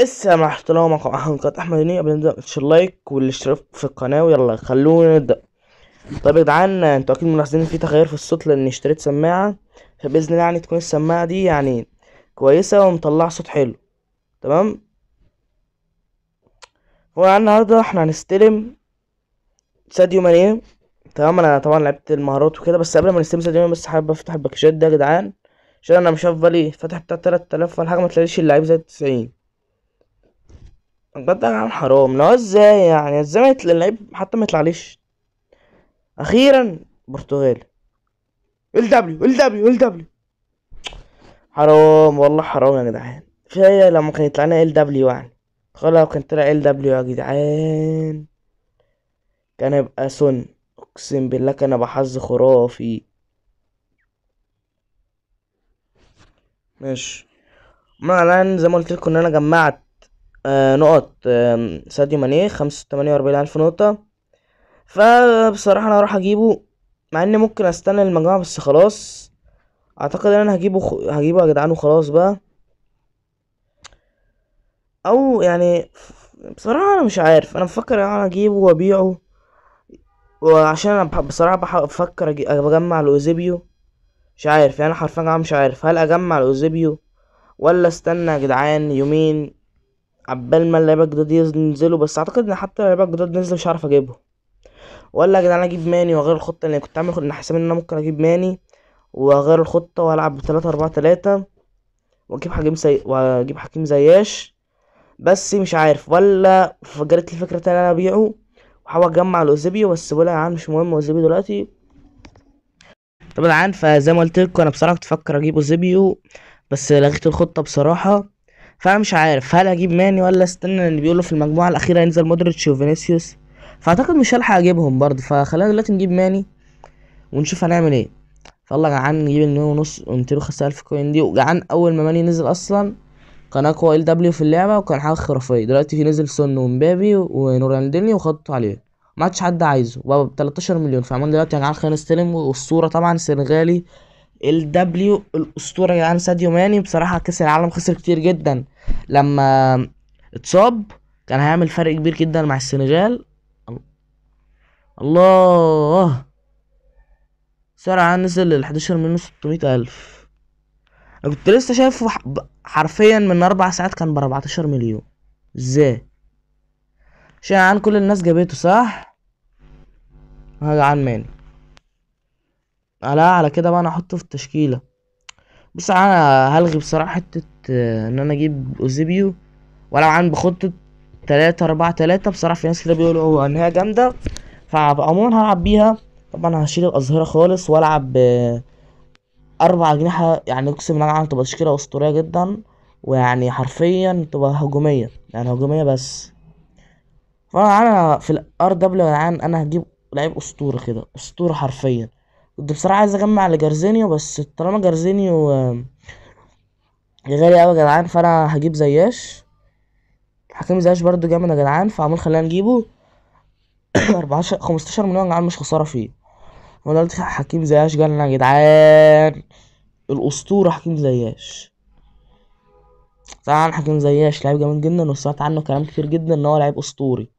السلام عليكم وبركاته معكم قناة احمد هنيه قبل ما نبدا متنسوش اللايك والاشتراك في القناه ويلا خلونا نبدا طيب يا جدعان انتوا اكيد ملاحظين ان في تغير في الصوت لاني اشتريت سماعه فباذن الله يعني تكون السماعه دي يعني كويسه ومطلعه صوت حلو تمام هو يعني النهارده احنا هنستلم ساديو ماني تمام انا طبعا لعبت المهارات وكده بس قبل ما نستلم ساديو ماني بس حابب افتح الباكجات ده يا جدعان عشان انا مش هفضل ايه فاتح بتاع تلات الاف ولا حاجه متلاقيش اللعيب زي التسعين بجد يا جدعان حرام لا ازاي يعني ازاي ما يطلع اللعيب حتى ما يطلعليش اخيرا برتغالي ال دبليو ال دبليو ال دبليو حرام والله حرام يا جدعان فيا لما كان يطلع لنا ال دبليو يعني تخيل لو كان طلع ال دبليو يا جدعان كان هيبقى سن اقسم بالله كان هيبقى حظ خرافي ماشي ما زي ما قلت لكم ان انا جمعت آه، نقط ساديو ماني خمسة وتمانية وأربعين ألف نقطة فبصراحة أنا هروح أجيبه مع إن ممكن أستنى المجموعة بس خلاص أعتقد إن أنا هجيبه خ... هجيبه يا جدعان وخلاص بقى أو يعني بصراحة أنا مش عارف أنا بفكر إن أنا أجيبه وأبيعه وعشان أنا بصراحة بفكر أجمع الأوزيبيو مش عارف يعني حرفيا مش عارف هل أجمع الأوزيبيو ولا استنى يا جدعان يومين عبال ما اللعيبه الجداد ينزلوا بس اعتقد ان حتى اللعيبه الجداد نزلوا مش عارف اجيبهم ولا يا جدعان اجيب ماني واغير الخطه اللي كنت عامل حسابي ان انا ممكن اجيب ماني واغير الخطه والعب بتلاتة أربعة تلاتة واجيب حكيم زي واجيب حكيم زياش بس مش عارف ولا فجرت لي فكره ان انا ابيعه واحاول اجمع الاوزيبيو بس ولا يا عم مش مهم اوزيبيو دلوقتي طب يا جدعان فزي ما قلت لكم انا بصراحه كنت بفكر اجيب اوزيبيو بس لغيت الخطه بصراحه فانا مش عارف هل اجيب ماني ولا استنى اللي بيقولوا في المجموعه الاخيره هينزل مودريتش وفينيسيوس فاعتقد مش هلحق اجيبهم برضه فخلينا دلوقتي نجيب ماني ونشوف هنعمل ايه فالله جعان نجيب المليون ونص ومتين خمسة ألف كوين دي وجعان أول ما ماني نزل أصلا كان أقوى ال دبليو في اللعبة وكان حاجة خرافية دلوقتي في نزل سون ومبابي ونورالديني وخطوا عليه ما عادش حد عايزه بقى ب 13 مليون فعمال دلوقتي يا جعان خلينا نستلم والصورة طبعا سنغالي الدبليو الاسطوره يا جدعان ساديو ماني بصراحه كاس العالم خسر كتير جدا لما اتصاب كان هيعمل فرق كبير جدا مع السنغال الله سرعة نزل ل 11 مليون و ألف أنا كنت لسه شايفه حرفيا من أربع ساعات كان ب 14 مليون ازاي عشان كل الناس جابته صح؟ هذا عن ماني لا على كده بقى انا احطه في التشكيله بص انا هلغي بصراحه حته آه، ان انا اجيب اوزيبيو ولو عن بخطه تلاتة أربعة تلاتة بصراحة في ناس كده بيقولوا إن هي جامدة فعموما هلعب بيها طبعا هشيل الأظهرة خالص وألعب آه، أربع اجنحه يعني أقسم بالله تبقى تشكيلة أسطورية جدا ويعني حرفيا تبقى هجومية يعني هجومية بس فأنا في الأر دبليو أنا هجيب لعيب أسطورة كده أسطورة حرفيا كنت بصراحة عايز اجمع لجارزينيو بس طالما جارزينيو آه، غالي اوي يا جدعان فانا هجيب زياش حكيم زياش برضو جامد يا جدعان فعمال خلينا نجيبه اربعتاشر خمستاشر مليون يا جدعان مش خسارة فيه ودلوقتي حكيم زياش جالنا يا جدعان الاسطورة حكيم زياش طبعا حكيم زياش لعيب جامد جدا وسمعت عنه كلام كتير جدا ان هو لعيب اسطوري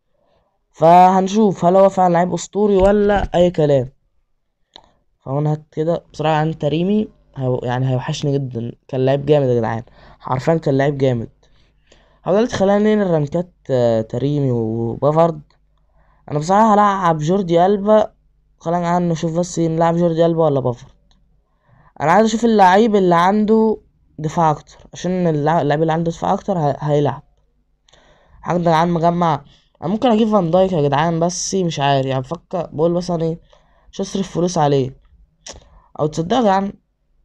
فهنشوف هل هو فعلا لعيب اسطوري ولا اي كلام فهو انا كده بصراحه عن يعني تريمي هو يعني هيوحشني جدا كان لعيب جامد يا جدعان حرفيا كان لعيب جامد فضلت خلاني الرانكات آه، تريمي وبافارد انا بصراحه هلعب جوردي البا خلينا عنه يعني نشوف بس نلعب جوردي البا ولا بافارد انا عايز اشوف اللعيب اللي عنده دفاع اكتر عشان اللعيب اللي عنده دفاع اكتر هيلعب حاجه عن مجمع انا ممكن اجيب فان دايك يا جدعان بس مش عارف يعني بفكر بقول مثلا ايه مش هصرف فلوس عليه او تصدق يعني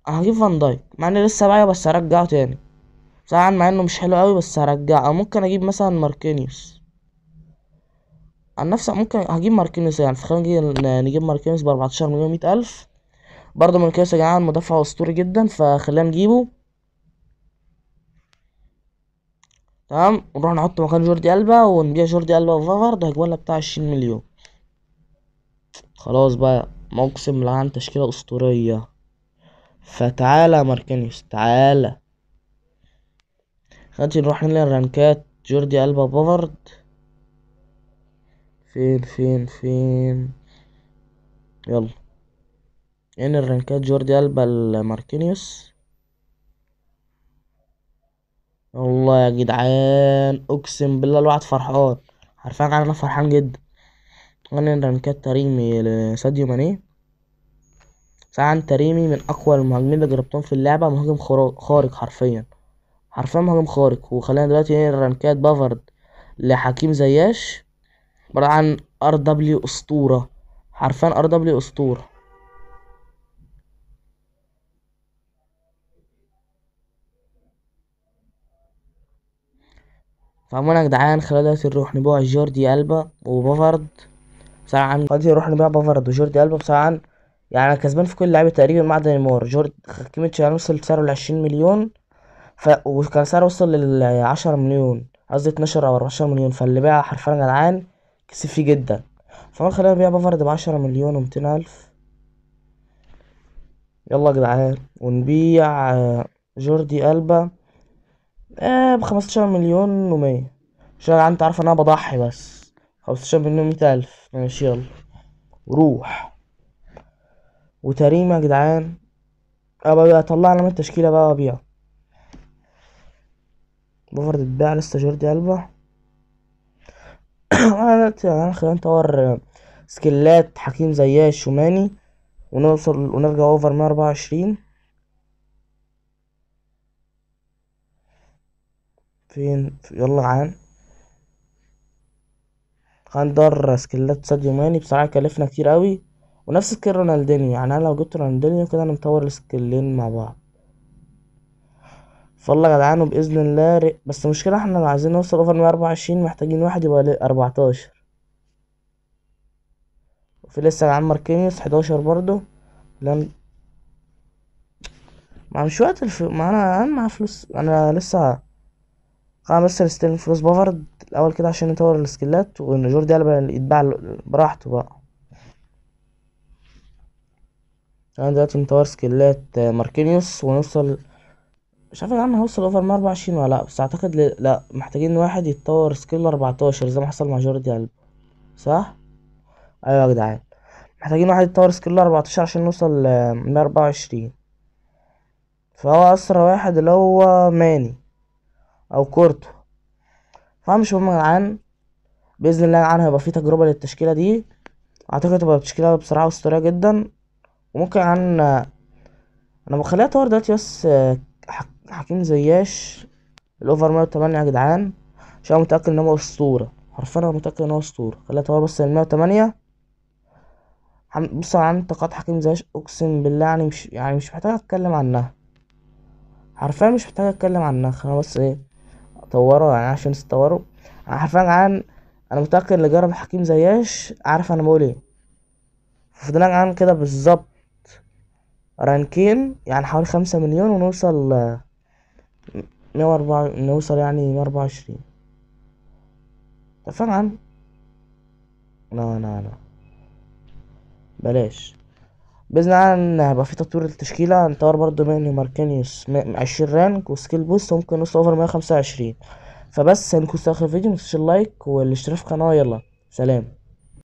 هجيب فان دايك مع اني لسه بايع بس هرجعه تاني طبعا مع انه مش حلو قوي بس هرجعه او ممكن اجيب مثلا ماركينيوس عن نفسي ممكن هجيب ماركينيوس يعني فخلينا نجي نجيب ماركينيوس ب 14 مليون ومئة الف برضه ماركينيوس يا جماعه المدافع اسطوري جدا فخلينا نجيبه تمام ونروح نحط مكان جوردي البا ونبيع جوردي البا وفافر ده هيجيب لنا بتاع 20 مليون خلاص بقى مقسم لعن تشكيلة أسطورية فتعالى يا ماركينيوس تعالى خلينا نروح نلاقي الرانكات جوردي ألبا بافارد فين فين فين يلا هنا الرانكات جوردي ألبا ماركينيوس والله يا جدعان اقسم بالله الواحد فرحان عارفين انا فرحان جدا أنا كات تريمي لساديو ماني ساعة تريمي من أقوى المهاجمين اللي جربتهم في اللعبة مهاجم خارق حرفيا حرفيا مهاجم خارق وخلينا دلوقتي ايه رانكات بافارد لحكيم زياش عبارة عن ار دبليو اسطورة حرفيا ار دبليو اسطورة فعموما يا جدعان خلال دلوقتي نروح نبيع جوردي ألبا وبافارد بصراحه عامل دلوقتي يروح نبيع بافارد وجوردي البا بصراحه عامل يعني انا كسبان في كل لعيبه تقريبا ما عدا نيمار جورد قيمته يعني وصل سعره ل 20 مليون ف وكان سعره وصل ل 10 مليون قصدي 12 او 14 مليون فاللي باع حرفيا جدعان كسب فيه جدا فانا خلينا نبيع بافارد ب 10 مليون و 200 الف يلا آه، آه، يا جدعان ونبيع جوردي البا ب 15 مليون و 100 عشان انت عارف ان انا بضحي بس خمستاشر منهم مية ألف ماشي يلا روح وتريمة يا جدعان ابقى بقى طلعنا من التشكيلة بقى وابيع بوفر تتباع لسه جوردي ألبا انا خلينا نطور سكيلات حكيم زيها الشوماني ونوصل ونرجع اوفر مية أربعة وعشرين فين يلا جدعان هندور سكيلات ساديو ماني بصراحة كلفنا كتير قوي ونفس سكيل رونالدينيو يعني انا لو جبت رونالدينيو كده انا مطور السكيلين مع بعض فالله يا جدعان وباذن الله رق... بس المشكله احنا لو عايزين نوصل اوفر 124 محتاجين واحد يبقى 14 وفي لسه يا جدعان ماركينيوس 11 برضو لان ما مش وقت الف... ما انا انا مع فلوس انا لسه انا بس استلم فلوس بافرد الاول كده عشان نطور السكيلات وان جوردي البا يتباع براحته بقى انا دلوقتي مطور سكيلات ماركينيوس ونوصل مش عارف يا عم هوصل اوفر من 24 ولا لا بس اعتقد ل... لا محتاجين واحد يتطور سكيل 14 زي ما حصل مع جوردي البا صح ايوه يا جدعان محتاجين واحد يتطور سكيل 14 عشان نوصل 124 فهو اسرع واحد اللي هو ماني او كورتو مش مهم يا جدعان باذن الله يا جدعان هيبقى في تجربه للتشكيله دي اعتقد تبقى تشكيله بصراحه اسطوريه جدا وممكن عن انا بخليها طور دلوقتي بس حكيم زياش الاوفر 108 يا جدعان عشان انا متاكد ان هو اسطوره حرفيا انا متاكد ان هو اسطوره خليها طور بس ال 108 بص عن عم طاقات حكيم زياش اقسم بالله يعني مش يعني مش محتاج اتكلم عنها حرفيا مش محتاج اتكلم عنها خلاص ايه طوروا يعني عشان تطوره انا حرفيا عن انا متاكد اللي جرب حكيم زياش عارف انا بقول ايه فضلنا عن كده بالظبط رانكين يعني حوالي خمسة مليون ونوصل مية واربعة نوصل يعني مية واربعة وعشرين تفهم عن لا لا لا بلاش باذن الله هيبقى في تطوير التشكيله هنطور برضو من ماركينيوس عشرين رانك وسكيل بوست وممكن نوصل اوفر مية وخمسة وعشرين فبس هنكون في اخر فيديو متنساش اللايك والاشتراك في القناه يلا سلام